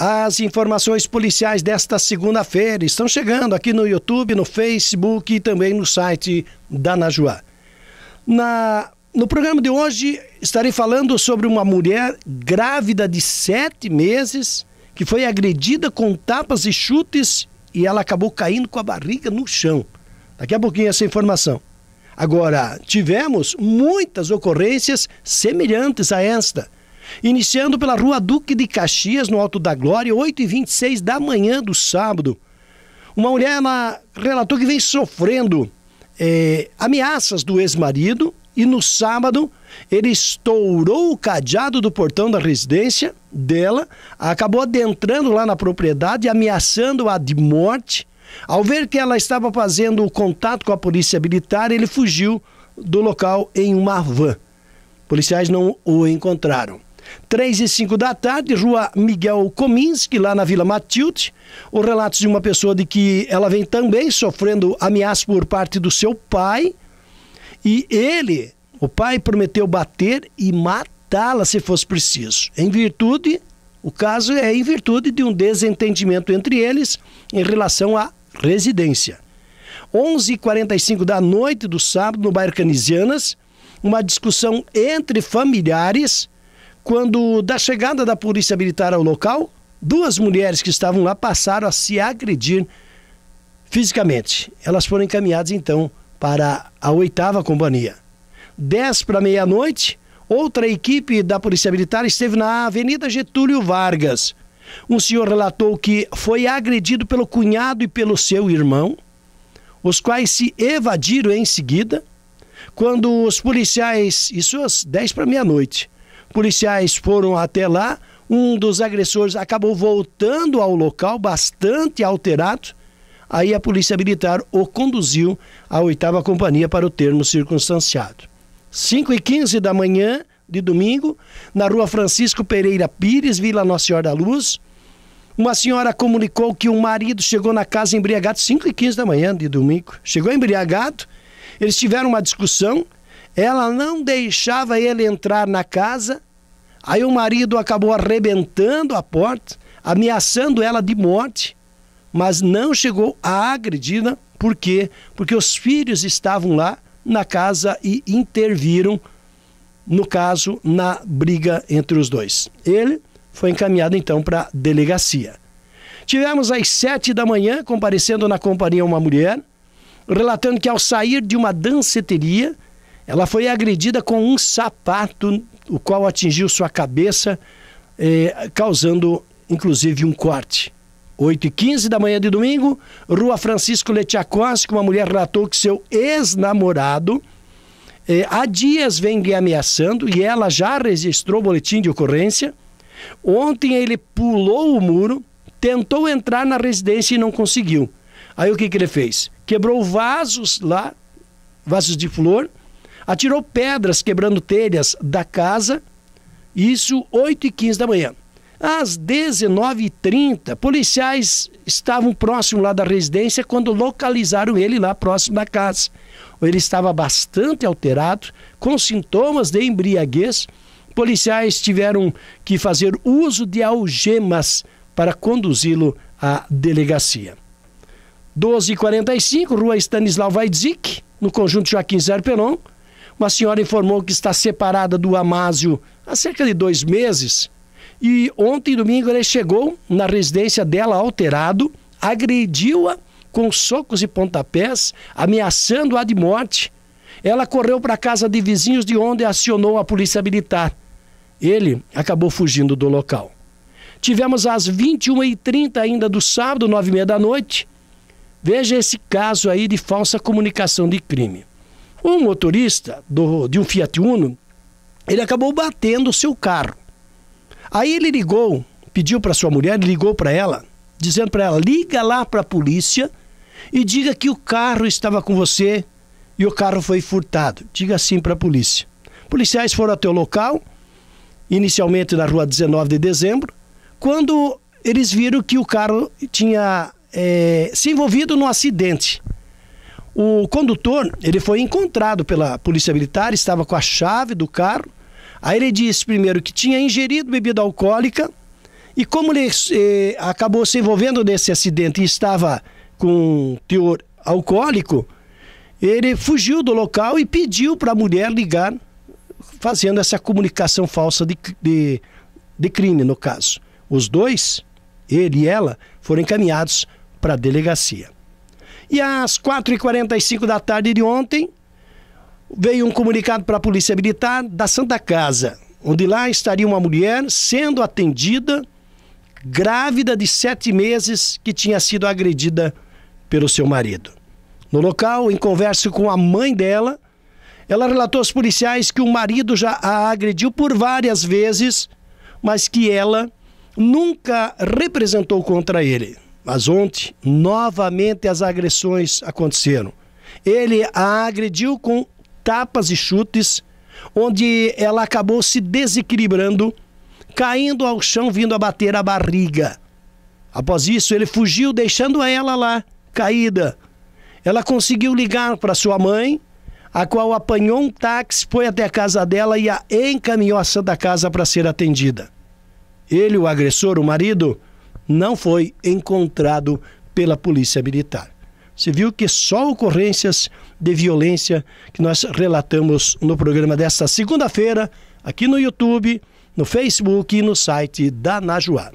As informações policiais desta segunda-feira estão chegando aqui no YouTube, no Facebook e também no site da Najuá. Na, no programa de hoje estarei falando sobre uma mulher grávida de sete meses que foi agredida com tapas e chutes e ela acabou caindo com a barriga no chão. Daqui a pouquinho essa informação. Agora, tivemos muitas ocorrências semelhantes a esta iniciando pela Rua Duque de Caxias, no Alto da Glória, 8h26 da manhã do sábado. Uma mulher ela relatou que vem sofrendo é, ameaças do ex-marido e no sábado ele estourou o cadeado do portão da residência dela, acabou adentrando lá na propriedade, ameaçando-a de morte. Ao ver que ela estava fazendo contato com a polícia militar, ele fugiu do local em uma van. Policiais não o encontraram. 3 e 5 da tarde, rua Miguel Kominski, lá na Vila Matilde. Os relatos de uma pessoa de que ela vem também sofrendo ameaça por parte do seu pai. E ele, o pai, prometeu bater e matá-la se fosse preciso. Em virtude, o caso é em virtude de um desentendimento entre eles em relação à residência. 11h45 da noite do sábado, no bairro Canisianas, uma discussão entre familiares quando, da chegada da polícia militar ao local, duas mulheres que estavam lá passaram a se agredir fisicamente. Elas foram encaminhadas então para a oitava companhia. Dez para meia-noite, outra equipe da Polícia Militar esteve na Avenida Getúlio Vargas. Um senhor relatou que foi agredido pelo cunhado e pelo seu irmão, os quais se evadiram em seguida, quando os policiais, isso às 10 para meia-noite, Policiais foram até lá, um dos agressores acabou voltando ao local bastante alterado. Aí a Polícia Militar o conduziu à oitava companhia para o termo circunstanciado. 5 e 15 da manhã de domingo, na rua Francisco Pereira Pires, Vila Nossa Senhora da Luz, uma senhora comunicou que o um marido chegou na casa embriagado 5 e 15 da manhã de domingo. Chegou embriagado, eles tiveram uma discussão, ela não deixava ele entrar na casa. Aí o marido acabou arrebentando a porta, ameaçando ela de morte, mas não chegou a agredi-la. Né? Por quê? Porque os filhos estavam lá na casa e interviram, no caso, na briga entre os dois. Ele foi encaminhado então para a delegacia. Tivemos às sete da manhã, comparecendo na companhia uma mulher, relatando que ao sair de uma danceteria, ela foi agredida com um sapato, o qual atingiu sua cabeça, eh, causando inclusive um corte. 8 e 15 da manhã de domingo, Rua Francisco que uma mulher relatou que seu ex-namorado eh, há dias vem lhe ameaçando e ela já registrou boletim de ocorrência. Ontem ele pulou o muro, tentou entrar na residência e não conseguiu. Aí o que, que ele fez? Quebrou vasos lá, vasos de flor, Atirou pedras quebrando telhas da casa, isso 8h15 da manhã. Às 19h30, policiais estavam próximo lá da residência quando localizaram ele lá próximo da casa. Ele estava bastante alterado, com sintomas de embriaguez. Policiais tiveram que fazer uso de algemas para conduzi-lo à delegacia. 12h45, Rua Stanislau Weidzik, no conjunto Joaquim Zerpenon, uma senhora informou que está separada do Amásio há cerca de dois meses. E ontem, domingo, ele chegou na residência dela alterado, agrediu-a com socos e pontapés, ameaçando-a de morte. Ela correu para a casa de vizinhos, de onde acionou a polícia militar. Ele acabou fugindo do local. Tivemos às 21h30 ainda do sábado, 9h30 da noite. Veja esse caso aí de falsa comunicação de crime. Um motorista do, de um Fiat Uno, ele acabou batendo o seu carro. Aí ele ligou, pediu para sua mulher, ligou para ela, dizendo para ela: liga lá para a polícia e diga que o carro estava com você e o carro foi furtado. Diga assim para a polícia. Policiais foram até o local, inicialmente na rua 19 de dezembro, quando eles viram que o carro tinha é, se envolvido num acidente. O condutor, ele foi encontrado pela polícia militar, estava com a chave do carro. Aí ele disse primeiro que tinha ingerido bebida alcoólica e como ele eh, acabou se envolvendo nesse acidente e estava com teor alcoólico, ele fugiu do local e pediu para a mulher ligar, fazendo essa comunicação falsa de, de, de crime, no caso. Os dois, ele e ela, foram encaminhados para a delegacia. E às 4h45 da tarde de ontem, veio um comunicado para a Polícia Militar da Santa Casa, onde lá estaria uma mulher sendo atendida, grávida de sete meses, que tinha sido agredida pelo seu marido. No local, em conversa com a mãe dela, ela relatou aos policiais que o marido já a agrediu por várias vezes, mas que ela nunca representou contra ele. Mas ontem, novamente, as agressões aconteceram. Ele a agrediu com tapas e chutes, onde ela acabou se desequilibrando, caindo ao chão, vindo a bater a barriga. Após isso, ele fugiu, deixando ela lá, caída. Ela conseguiu ligar para sua mãe, a qual apanhou um táxi, foi até a casa dela e a encaminhou à Santa Casa para ser atendida. Ele, o agressor, o marido, não foi encontrado pela Polícia Militar. Você viu que só ocorrências de violência que nós relatamos no programa desta segunda-feira, aqui no YouTube, no Facebook e no site da Najuá.